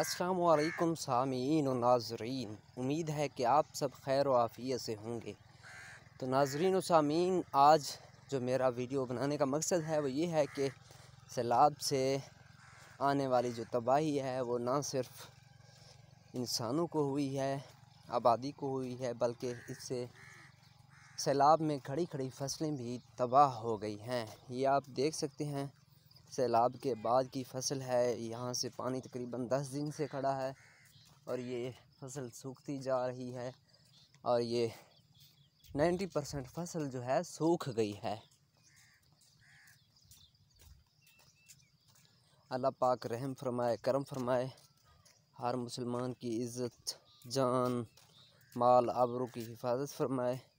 असलकुम सामीन और नाजरीन उम्मीद है कि आप सब खैर वाफ़ियत से होंगे तो नाजरीन और सामीन आज जो मेरा वीडियो बनाने का मकसद है वो ये है कि सैलाब से आने वाली जो तबाही है वो ना सिर्फ इंसानों को हुई है आबादी को हुई है बल्कि इससे सैलाब में खड़ी खड़ी फसलें भी तबाह हो गई हैं ये आप देख सकते हैं सैलाब के बाद की फसल है यहाँ से पानी तकरीबन दस दिन से खड़ा है और ये फसल सूखती जा रही है और ये नाइन्टी परसेंट फसल जो है सूख गई है अल्लाह पाक रहम फरमाए करम फरमाए हर मुसलमान की इज़्ज़त जान माल आबरू की हिफाजत फरमाए